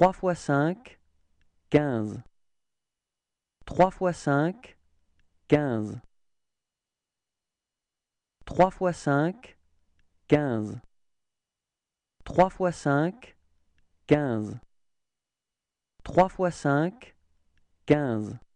3 fois 5, 15. 3 x 5, 15. 3 x 5, 15. 3 x 5, 15. 3 x 5, 15.